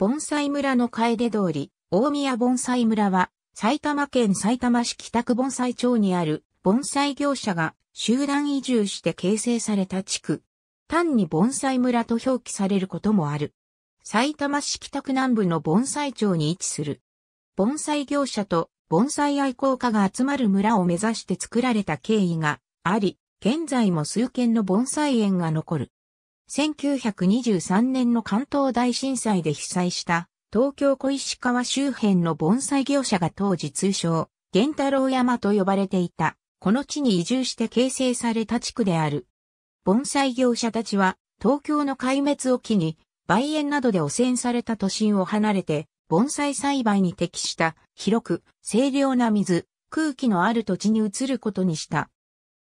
盆栽村の楓通り、大宮盆栽村は、埼玉県埼玉市北区盆栽町にある盆栽業者が集団移住して形成された地区。単に盆栽村と表記されることもある。埼玉市北区南部の盆栽町に位置する。盆栽業者と盆栽愛好家が集まる村を目指して作られた経緯があり、現在も数軒の盆栽園が残る。1923年の関東大震災で被災した東京小石川周辺の盆栽業者が当時通称、源太郎山と呼ばれていた、この地に移住して形成された地区である。盆栽業者たちは、東京の壊滅を機に、梅園などで汚染された都心を離れて、盆栽栽培に適した、広く、清涼な水、空気のある土地に移ることにした。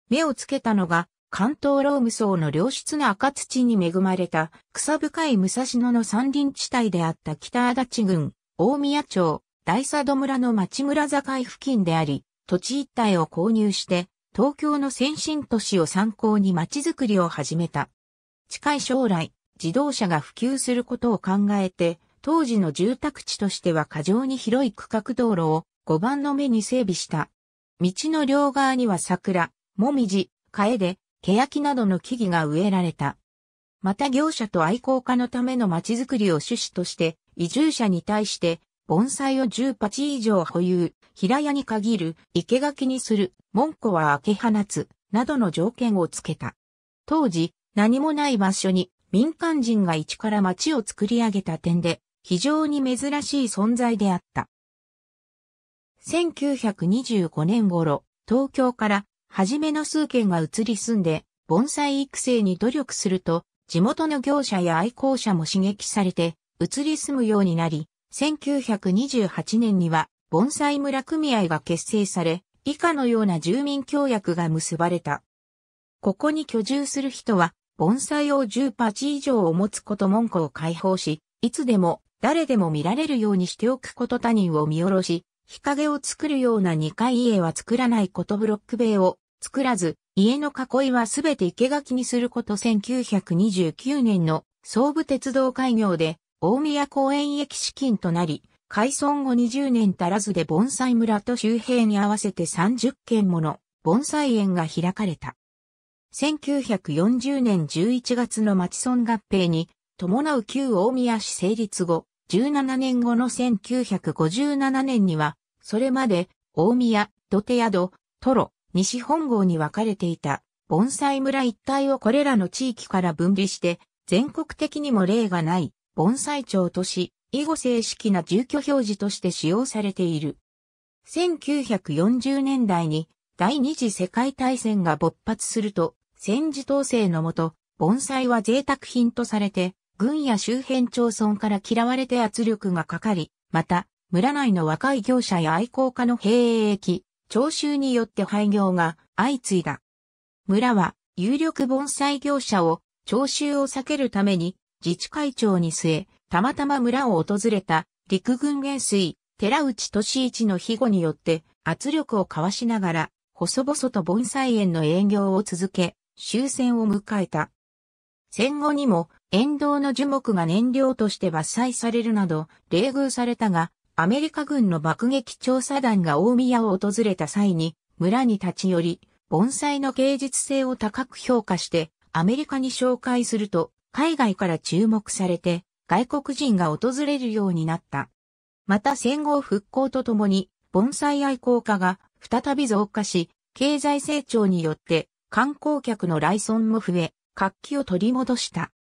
目をつけたのが、関東ローム層の良質な赤土に恵まれた草深い武蔵野の山林地帯であった北足立郡、大宮町、大佐戸村の町村境付近であり、土地一帯を購入して、東京の先進都市を参考に町づくりを始めた。近い将来、自動車が普及することを考えて、当時の住宅地としては過剰に広い区画道路を5番の目に整備した。道の両側には桜、もみじ、かえで、欅などの木々が植えられた。また業者と愛好家のための街づくりを趣旨として、移住者に対して、盆栽を10鉢以上保有、平屋に限る、生垣にする、門戸は開け放つ、などの条件をつけた。当時、何もない場所に民間人が一から町を作り上げた点で、非常に珍しい存在であった。1925年頃、東京から初めの数件が移り住んで、盆栽育成に努力すると、地元の業者や愛好者も刺激されて、移り住むようになり、1928年には、盆栽村組合が結成され、以下のような住民協約が結ばれた。ここに居住する人は、盆栽を10以上を持つこと文句を開放し、いつでも誰でも見られるようにしておくこと他人を見下ろし、日陰を作るような2階家は作らないことブロック塀を作らず、家の囲いはすべて生垣にすること1929年の総武鉄道開業で大宮公園駅資金となり、改村後20年足らずで盆栽村と周辺に合わせて30軒もの盆栽園が開かれた。1940年11月の町村合併に伴う旧大宮市成立後、17年後の1957年には、それまで大宮、土手宿、トロ、西本郷に分かれていた盆栽村一帯をこれらの地域から分離して全国的にも例がない盆栽町とし、以後正式な住居表示として使用されている。1940年代に第二次世界大戦が勃発すると戦時統制のもと盆栽は贅沢品とされて軍や周辺町村から嫌われて圧力がかかり、また村内の若い業者や愛好家の兵役、徴収によって廃業が相次いだ。村は有力盆栽業者を徴収を避けるために自治会長に据え、たまたま村を訪れた陸軍元帥、寺内俊一の庇護によって圧力を交わしながら、細々と盆栽園の営業を続け、終戦を迎えた。戦後にも、沿道の樹木が燃料として伐採されるなど、冷遇されたが、アメリカ軍の爆撃調査団が大宮を訪れた際に、村に立ち寄り、盆栽の芸術性を高く評価して、アメリカに紹介すると、海外から注目されて、外国人が訪れるようになった。また戦後復興とともに、盆栽愛好家が再び増加し、経済成長によって観光客の来村も増え、活気を取り戻した。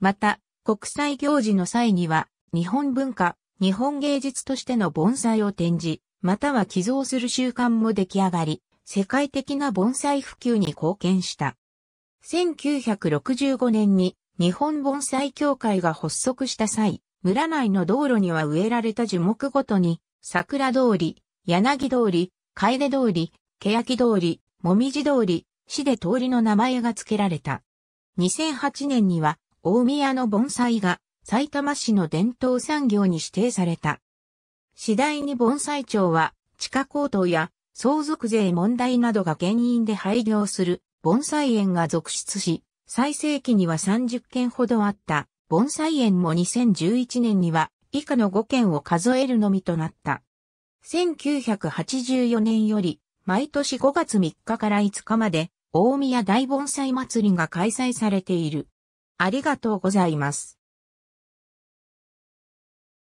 また、国際行事の際には、日本文化、日本芸術としての盆栽を展示、または寄贈する習慣も出来上がり、世界的な盆栽普及に貢献した。1965年に日本盆栽協会が発足した際、村内の道路には植えられた樹木ごとに、桜通り、柳通り、楓通り、欅通り、もみじ通り、市で通りの名前が付けられた。2008年には、大宮の盆栽が埼玉市の伝統産業に指定された。次第に盆栽町は地価高騰や相続税問題などが原因で廃業する盆栽園が続出し、最盛期には30件ほどあった盆栽園も2011年には以下の5件を数えるのみとなった。1984年より毎年5月3日から5日まで大宮大盆栽祭りが開催されている。ありがとうございます。